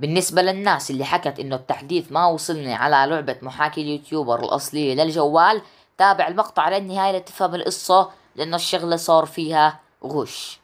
بالنسبة للناس اللي حكت انه التحديث ما وصلني على لعبة محاكي اليوتيوبر الاصلية للجوال تابع المقطع للنهاية لتفهم القصة لانه الشغلة صار فيها غش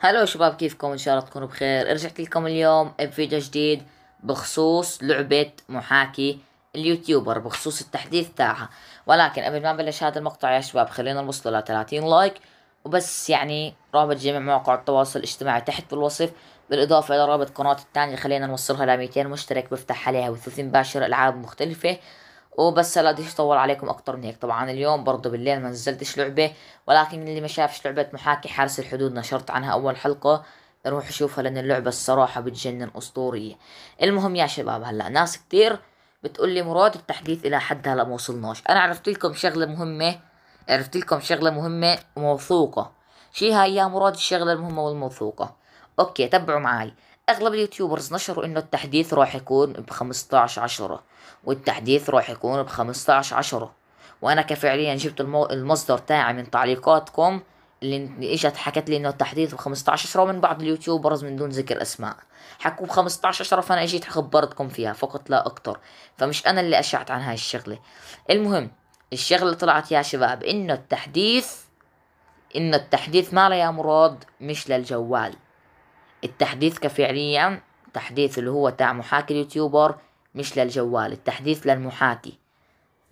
هلو شباب كيفكم ان شاء الله تكونوا بخير رجعت لكم اليوم بفيديو جديد بخصوص لعبة محاكي اليوتيوبر بخصوص التحديث تاعها ولكن قبل ما نبلش هذا المقطع يا شباب خلينا نوصله ل 30 لايك وبس يعني رابط جميع مواقع التواصل الاجتماعي تحت بالوصف بالإضافة إلى رابط قناة الثانية خلينا نوصلها ل 200 مشترك بفتح عليها و مباشر ألعاب مختلفة وبس لا بديش اطول عليكم اكتر من هيك طبعا اليوم برضه بالليل ما نزلتش لعبه ولكن اللي ما شافش لعبه محاكي حارس الحدود نشرت عنها اول حلقه روح شوفها لان اللعبه الصراحه بتجنن اسطوريه المهم يا شباب هلا ناس كتير بتقول لي مراد التحديث الى حد هلا ما وصلناش انا عرفت لكم شغله مهمه عرفت لكم شغله مهمه وموثوقه شي هاي يا مراد الشغله المهمه والموثوقه اوكي تبعوا معي اغلب اليوتيوبرز نشروا انه التحديث راح يكون ب 15 10 والتحديث راح يكون ب 15 10 وانا كفعليا جبت المصدر تاعي من تعليقاتكم اللي اجت حكت لي انه التحديث ب 15 شهر ومن بعض اليوتيوبرز من دون ذكر اسماء حكوا ب 15 شهر فانا اجيت خبرتكم فيها فقط لا اكتر فمش انا اللي اشعت عن هاي الشغله المهم الشغله طلعت يا شباب انه التحديث انه التحديث ماله يا مراد مش للجوال التحديث كفعليا تحديث اللي هو تاع محاكي اليوتيوبر مش للجوال التحديث للمحاكي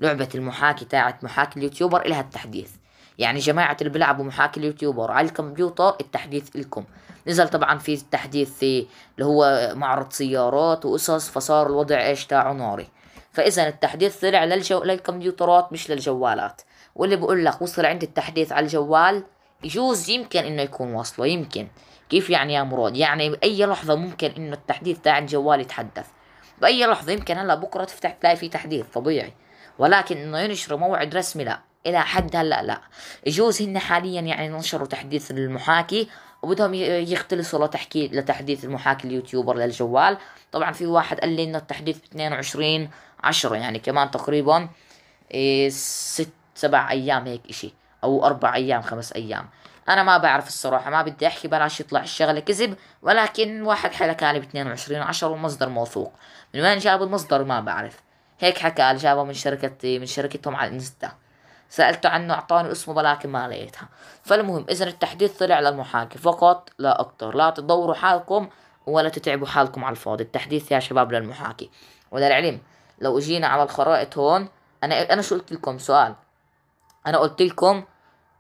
لعبة المحاكي تاعت محاكي اليوتيوبر إلها التحديث يعني جماعة اللي بيلعبوا محاكي اليوتيوبر على الكمبيوتر التحديث لكم نزل طبعا في تحديث في اللي هو معرض سيارات وقصص فصار الوضع ايش تاعه ناري فاذا التحديث طلع للجو... للكمبيوترات مش للجوالات واللي بقول لك وصل عند التحديث على الجوال يجوز يمكن انه يكون واصله يمكن كيف يعني يا مراد يعني باي لحظه ممكن انه التحديث تاع الجوال يتحدث باي لحظه يمكن هلا بكره تفتح تلاقي في تحديث طبيعي ولكن انه ينشر موعد رسمي لا الى حد هلا لا يجوز هن حاليا يعني نشروا تحديث المحاكي وبدهم يختلصوا لتحكي لتحديث المحاكي اليوتيوبر للجوال طبعا في واحد قال لي انه التحديث ب 22 10 يعني كمان تقريبا إيه ست سبع ايام هيك اشي او اربع ايام خمس ايام انا ما بعرف الصراحه ما بدي احكي بلاش يطلع الشغله كذب ولكن واحد حكى لي ب 22 10 ومصدر موثوق من وين جاب المصدر ما بعرف هيك حكى جابه من شركه من شركتهم على الانستا سألته عنه أعطاني اسمه ولكن ما لقيتها فالمهم إذا التحديث طلع للمحاكي فقط لا أكتر لا تدوروا حالكم ولا تتعبوا حالكم على الفاضي التحديث يا شباب للمحاكي وللعلم لو اجينا على الخرائط هون انا انا شو قلت لكم سؤال انا قلت لكم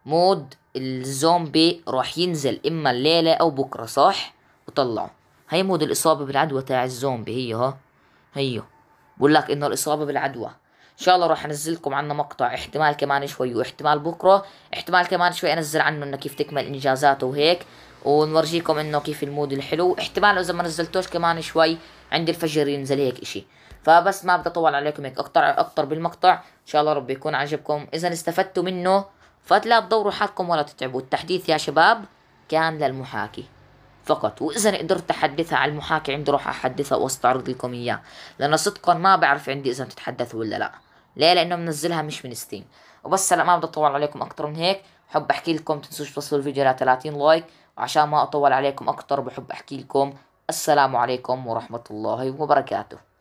مود الزومبي راح ينزل اما الليله او بكره صح وطلعوا هي مود الاصابه بالعدوى تاع الزومبي هي ها هيو بقول لك انه الاصابه بالعدوى ان شاء الله راح انزل لكم عنه مقطع احتمال كمان شوي واحتمال بكره احتمال كمان شوي انزل عنه انه كيف تكمل انجازاته وهيك ونورجيكم انه كيف المود الحلو احتمال اذا ما نزلتوش كمان شوي عند الفجر ينزل هيك اشي فبس ما بدي اطول عليكم هيك اكتر اكتر بالمقطع ان شاء الله ربي يكون عجبكم اذا استفدتوا منه فلا تدوروا حالكم ولا تتعبوا التحديث يا شباب كان للمحاكي فقط وإذا قدرت أحدثها على المحاكي عندي روح أحدثها وأستعرض لكم إياه لأنه صدقا ما بعرف عندي إذا بتتحدث ولا لأ ليه لأنه منزلها مش من ستيم وبس هلا ما بدي أطول عليكم أكتر من هيك بحب أحكي لكم تنسوش توصلوا الفيديو ل 30 لايك وعشان ما أطول عليكم أكتر بحب أحكي لكم السلام عليكم ورحمة الله وبركاته